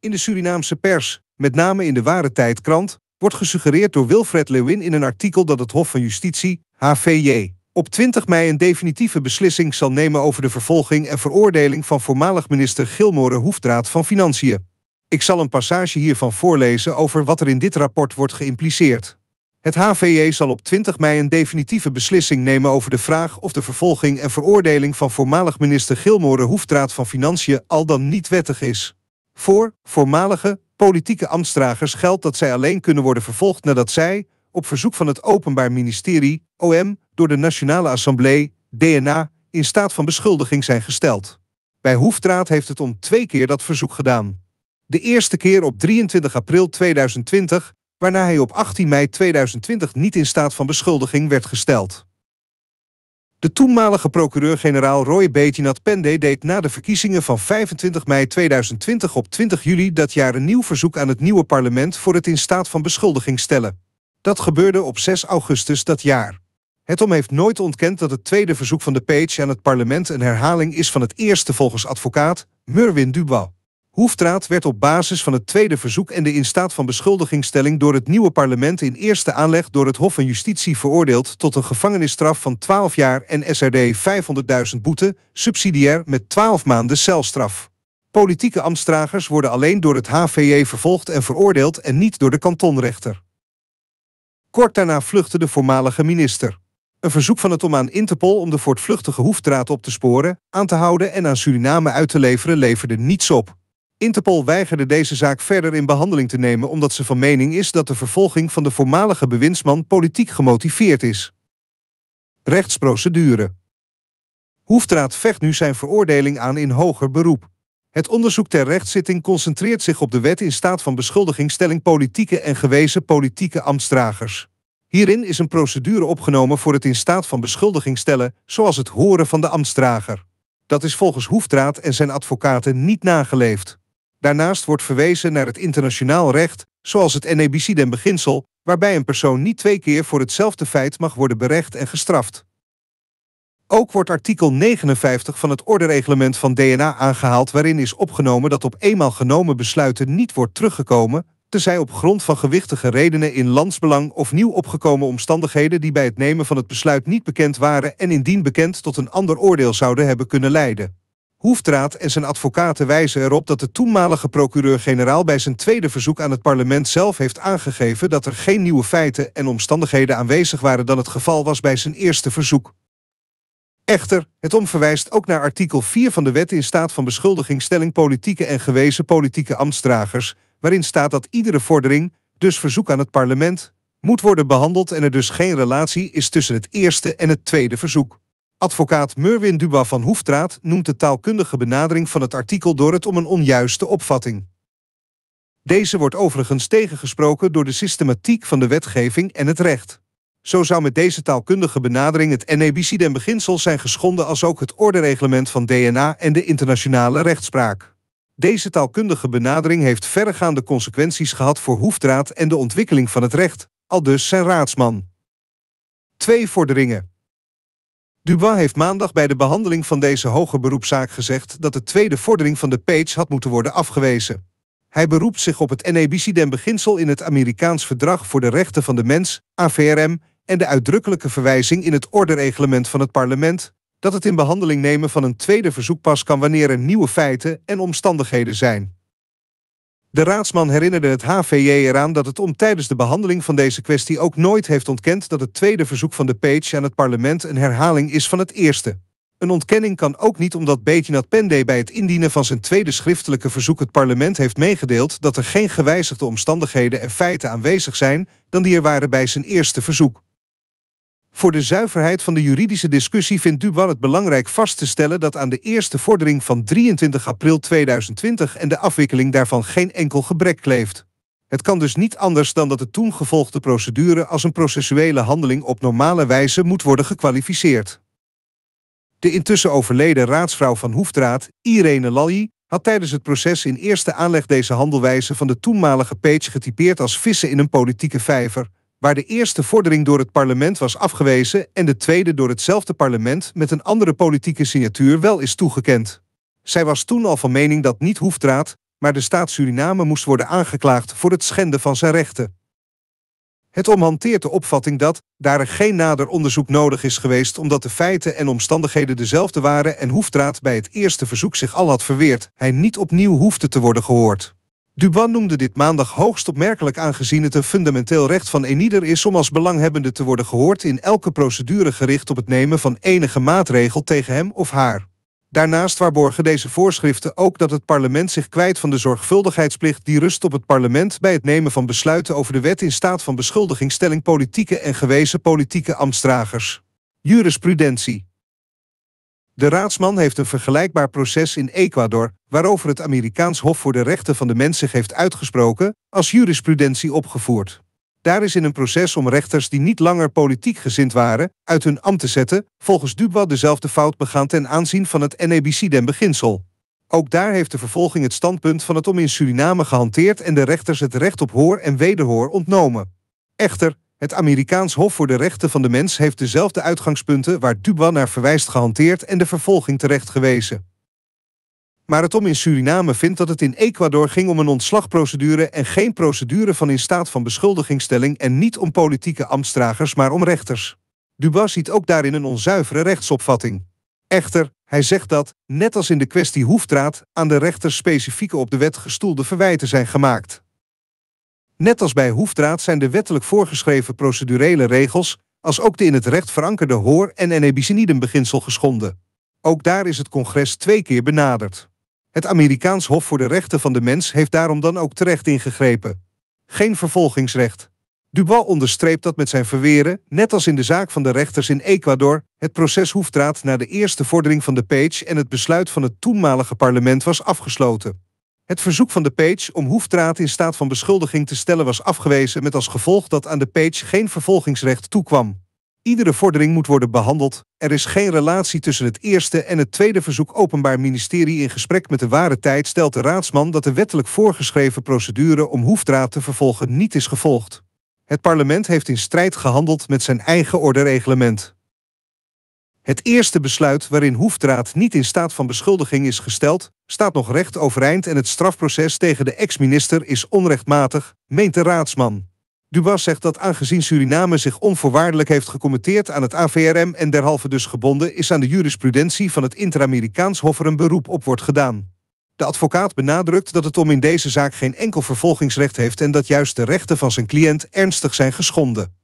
In de Surinaamse pers, met name in de Ware Tijdkrant, wordt gesuggereerd door Wilfred Lewin in een artikel dat het Hof van Justitie, HVJ, op 20 mei een definitieve beslissing zal nemen over de vervolging en veroordeling van voormalig minister Gilmore Hoefdraad van Financiën. Ik zal een passage hiervan voorlezen over wat er in dit rapport wordt geïmpliceerd. Het HVJ zal op 20 mei een definitieve beslissing nemen over de vraag of de vervolging en veroordeling van voormalig minister Gilmore Hoefdraad van Financiën al dan niet wettig is. Voor voormalige politieke ambtsdragers geldt dat zij alleen kunnen worden vervolgd nadat zij, op verzoek van het Openbaar Ministerie, OM, door de Nationale Assemblée, DNA, in staat van beschuldiging zijn gesteld. Bij Hoefdraad heeft het om twee keer dat verzoek gedaan. De eerste keer op 23 april 2020, waarna hij op 18 mei 2020 niet in staat van beschuldiging werd gesteld. De toenmalige procureur-generaal Roy Betinat Pende deed na de verkiezingen van 25 mei 2020 op 20 juli dat jaar een nieuw verzoek aan het nieuwe parlement voor het in staat van beschuldiging stellen. Dat gebeurde op 6 augustus dat jaar. Het OM heeft nooit ontkend dat het tweede verzoek van de Page aan het parlement een herhaling is van het eerste volgens advocaat Merwin Dubois. Hoefdraad werd op basis van het tweede verzoek en de in staat van beschuldigingstelling door het nieuwe parlement in eerste aanleg door het Hof van Justitie veroordeeld tot een gevangenisstraf van 12 jaar en SRD 500.000 boete, subsidiair met 12 maanden celstraf. Politieke ambtstragers worden alleen door het HVJ e vervolgd en veroordeeld en niet door de kantonrechter. Kort daarna vluchtte de voormalige minister. Een verzoek van het OM aan Interpol om de voortvluchtige hoefdraad op te sporen, aan te houden en aan Suriname uit te leveren leverde niets op. Interpol weigerde deze zaak verder in behandeling te nemen omdat ze van mening is dat de vervolging van de voormalige bewindsman politiek gemotiveerd is. Rechtsprocedure. Hoefdraad vecht nu zijn veroordeling aan in hoger beroep. Het onderzoek ter rechtszitting concentreert zich op de wet in staat van stelling politieke en gewezen politieke ambtstragers. Hierin is een procedure opgenomen voor het in staat van beschuldiging stellen, zoals het horen van de ambtstrager. Dat is volgens Hoefdraad en zijn advocaten niet nageleefd. Daarnaast wordt verwezen naar het internationaal recht, zoals het NEBC beginsel, waarbij een persoon niet twee keer voor hetzelfde feit mag worden berecht en gestraft. Ook wordt artikel 59 van het ordereglement van DNA aangehaald waarin is opgenomen dat op eenmaal genomen besluiten niet wordt teruggekomen, tenzij op grond van gewichtige redenen in landsbelang of nieuw opgekomen omstandigheden die bij het nemen van het besluit niet bekend waren en indien bekend tot een ander oordeel zouden hebben kunnen leiden. Hoefdraad en zijn advocaten wijzen erop dat de toenmalige procureur-generaal bij zijn tweede verzoek aan het parlement zelf heeft aangegeven dat er geen nieuwe feiten en omstandigheden aanwezig waren dan het geval was bij zijn eerste verzoek. Echter, het om ook naar artikel 4 van de wet in staat van beschuldigingstelling politieke en gewezen politieke ambtsdragers, waarin staat dat iedere vordering, dus verzoek aan het parlement, moet worden behandeld en er dus geen relatie is tussen het eerste en het tweede verzoek. Advocaat Merwin Duba van Hoefdraad noemt de taalkundige benadering van het artikel door het om een onjuiste opvatting. Deze wordt overigens tegengesproken door de systematiek van de wetgeving en het recht. Zo zou met deze taalkundige benadering het NEBCDEM beginsel zijn geschonden als ook het ordereglement van DNA en de internationale rechtspraak. Deze taalkundige benadering heeft verregaande consequenties gehad voor Hoefdraad en de ontwikkeling van het recht, aldus zijn raadsman. Twee vorderingen. Dubois heeft maandag bij de behandeling van deze hoge beroepszaak gezegd dat de tweede vordering van de Page had moeten worden afgewezen. Hij beroept zich op het den beginsel in het Amerikaans Verdrag voor de Rechten van de Mens, AVRM, en de uitdrukkelijke verwijzing in het ordereglement van het parlement dat het in behandeling nemen van een tweede verzoek pas kan wanneer er nieuwe feiten en omstandigheden zijn. De raadsman herinnerde het HVJ eraan dat het om tijdens de behandeling van deze kwestie ook nooit heeft ontkend dat het tweede verzoek van de Page aan het parlement een herhaling is van het eerste. Een ontkenning kan ook niet omdat Betinat Pende bij het indienen van zijn tweede schriftelijke verzoek het parlement heeft meegedeeld dat er geen gewijzigde omstandigheden en feiten aanwezig zijn dan die er waren bij zijn eerste verzoek. Voor de zuiverheid van de juridische discussie vindt Duban het belangrijk vast te stellen dat aan de eerste vordering van 23 april 2020 en de afwikkeling daarvan geen enkel gebrek kleeft. Het kan dus niet anders dan dat de toen gevolgde procedure als een processuele handeling op normale wijze moet worden gekwalificeerd. De intussen overleden raadsvrouw van Hoefdraad, Irene Lalli, had tijdens het proces in eerste aanleg deze handelwijze van de toenmalige Page getypeerd als vissen in een politieke vijver, waar de eerste vordering door het parlement was afgewezen en de tweede door hetzelfde parlement met een andere politieke signatuur wel is toegekend. Zij was toen al van mening dat niet Hoefdraad, maar de staat Suriname moest worden aangeklaagd voor het schenden van zijn rechten. Het omhanteert de opvatting dat, daar er geen nader onderzoek nodig is geweest omdat de feiten en omstandigheden dezelfde waren en Hoefdraad bij het eerste verzoek zich al had verweerd, hij niet opnieuw hoefde te worden gehoord. Duban noemde dit maandag hoogst opmerkelijk aangezien het een fundamenteel recht van eenieder is om als belanghebbende te worden gehoord in elke procedure gericht op het nemen van enige maatregel tegen hem of haar. Daarnaast waarborgen deze voorschriften ook dat het parlement zich kwijt van de zorgvuldigheidsplicht die rust op het parlement bij het nemen van besluiten over de wet in staat van beschuldiging stelling politieke en gewezen politieke ambtsdragers. Jurisprudentie de raadsman heeft een vergelijkbaar proces in Ecuador, waarover het Amerikaans Hof voor de Rechten van de Mens zich heeft uitgesproken, als jurisprudentie opgevoerd. Daar is in een proces om rechters die niet langer politiek gezind waren, uit hun ambt te zetten, volgens Dubois dezelfde fout begaan ten aanzien van het nebc beginsel Ook daar heeft de vervolging het standpunt van het om in Suriname gehanteerd en de rechters het recht op hoor en wederhoor ontnomen. Echter, het Amerikaans Hof voor de Rechten van de Mens heeft dezelfde uitgangspunten waar Dubois naar verwijst gehanteerd en de vervolging terecht gewezen. Maar het om in Suriname vindt dat het in Ecuador ging om een ontslagprocedure en geen procedure van in staat van beschuldigingstelling en niet om politieke ambtstragers, maar om rechters. Dubois ziet ook daarin een onzuivere rechtsopvatting. Echter, hij zegt dat, net als in de kwestie hoefdraad, aan de rechters specifieke op de wet gestoelde verwijten zijn gemaakt. Net als bij hoefdraad zijn de wettelijk voorgeschreven procedurele regels, als ook de in het recht verankerde hoor- en enebisinidenbeginsel geschonden. Ook daar is het congres twee keer benaderd. Het Amerikaans Hof voor de Rechten van de Mens heeft daarom dan ook terecht ingegrepen. Geen vervolgingsrecht. Dubois onderstreept dat met zijn verweren, net als in de zaak van de rechters in Ecuador, het proces hoefdraad na de eerste vordering van de page en het besluit van het toenmalige parlement was afgesloten. Het verzoek van de page om Hoefdraad in staat van beschuldiging te stellen was afgewezen met als gevolg dat aan de page geen vervolgingsrecht toekwam. Iedere vordering moet worden behandeld. Er is geen relatie tussen het eerste en het tweede verzoek. Openbaar Ministerie in gesprek met de ware tijd stelt de raadsman dat de wettelijk voorgeschreven procedure om hoefdraad te vervolgen niet is gevolgd. Het parlement heeft in strijd gehandeld met zijn eigen ordereglement. Het eerste besluit waarin Hoefdraad niet in staat van beschuldiging is gesteld, staat nog recht overeind en het strafproces tegen de ex-minister is onrechtmatig, meent de raadsman. Dubas zegt dat aangezien Suriname zich onvoorwaardelijk heeft gecommitteerd aan het AVRM en derhalve dus gebonden is aan de jurisprudentie van het Inter-Amerikaans Hof er een beroep op wordt gedaan. De advocaat benadrukt dat het om in deze zaak geen enkel vervolgingsrecht heeft en dat juist de rechten van zijn cliënt ernstig zijn geschonden.